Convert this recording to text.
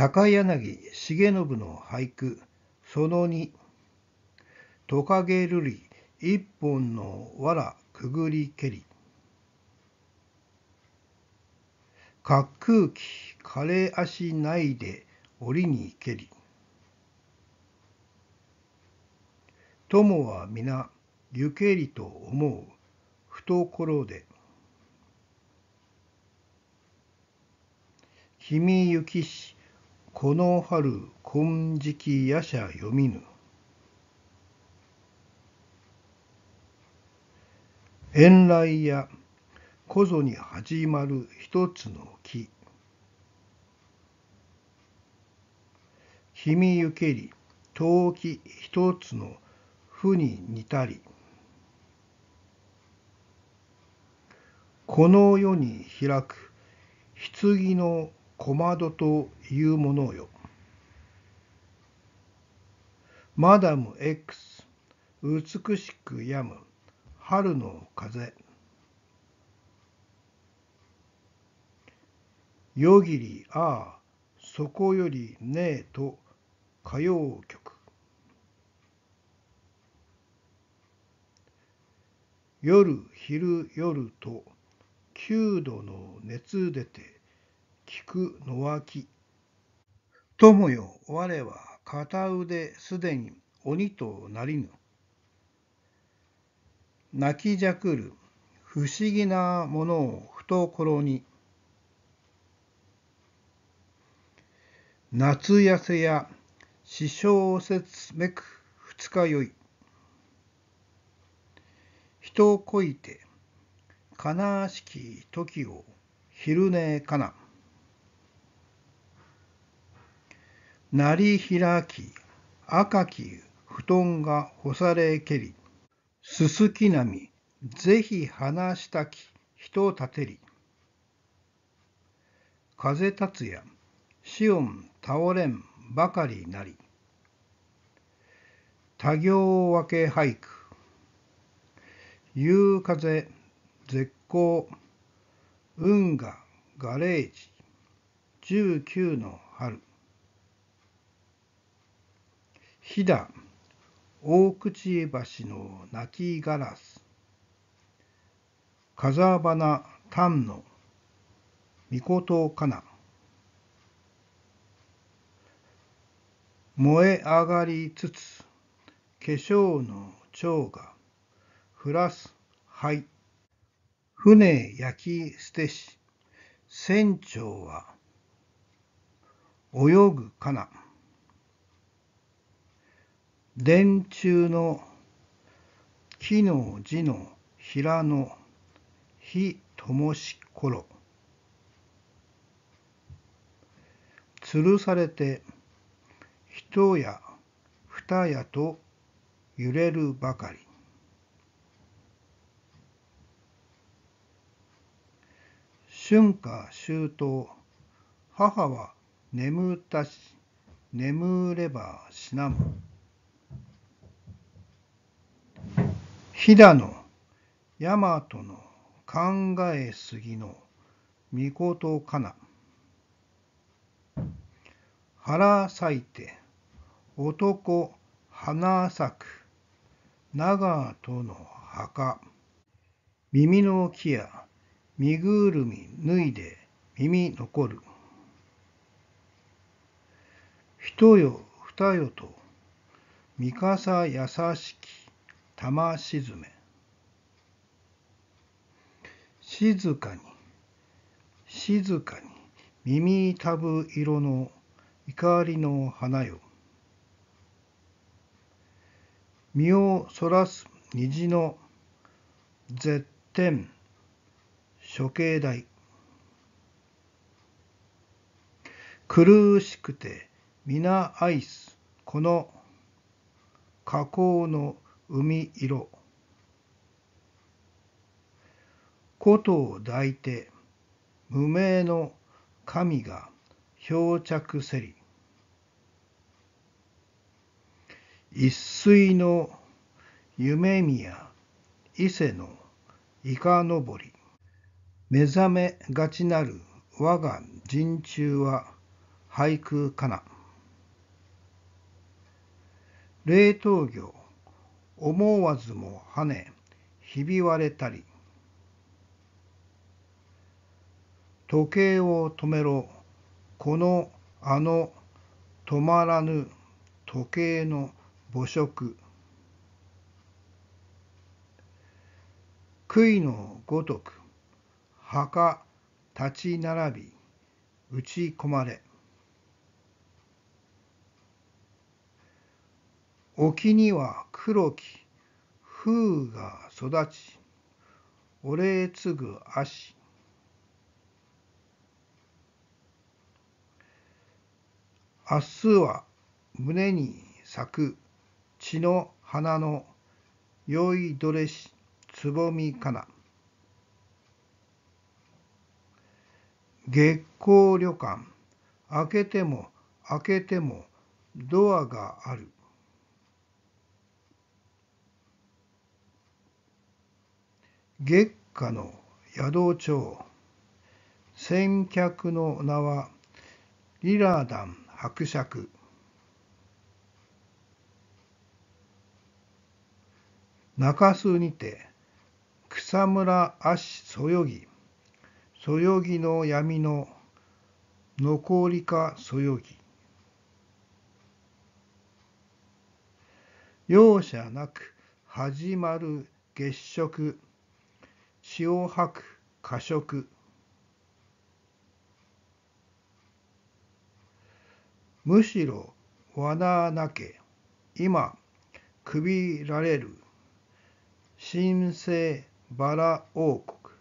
高柳重信の俳句その2トカゲ瑠璃一本の藁くぐりけり滑空機枯れ足ないで檻にけり友は皆ゆけりと思う懐で君ゆきしこの春金色夜叉読みぬ遠来やこぞに始まる一つの木君ゆけり遠き一つの負に似たりこの世に開く棺の小窓というものよ。マダム X 美しく病む春の風よぎりああそこよりねえと歌謡曲夜昼夜と9度の熱出てのわき。友よ我は片腕すでに鬼となりぬ泣きじゃくる不思議なものを懐に夏痩せや死小説めく二日酔い人をこいて悲しき時を昼寝かな鳴り開き、赤き布団が干されけり、すすきなみ、ぜひ話したき、人立てり。風立つや、しおん倒れんばかりなり。多行分け俳句。夕風絶好。運河ガレージ。19の春。飛騨大口橋の泣きガラス風花丹の御事かな燃え上がりつつ化粧の蝶が降らす灰船焼き捨てし船長は泳ぐかな電柱の木の字の平の日ともし頃吊るされて人や二やと揺れるばかり春夏秋冬母は眠ったし眠れば死なむ飛騨の、大和の、考えすぎの、御事かな。腹咲いて、男花咲く、長との墓。耳の木や、身ぐるみ脱いで、耳残る。人よ、二よと、三笠優しき、玉沈め静かに静かに耳たぶ色の怒りの花よ身をそらす虹の絶天処刑台苦しくて皆愛すこの河口の海色琴を抱いて無名の神が漂着せり一水の夢宮伊勢のいかのぼり目覚めがちなる我が人中は俳句かな冷凍魚思わずも跳ねひび割れたり時計を止めろこのあの止まらぬ時計の母食杭のごとく墓立ち並び打ち込まれ沖には黒き風が育ちお礼継ぐ足明日は胸に咲く血の花の酔いどれしつぼみかな月光旅館開けても開けてもドアがある月下の宿町先客の名はリラダン伯爵中州にて草むら足そよぎそよぎの闇の残りかそよぎ容赦なく始まる月食詩を吐く過食むしろ罠なけ今くびられる神聖バラ王国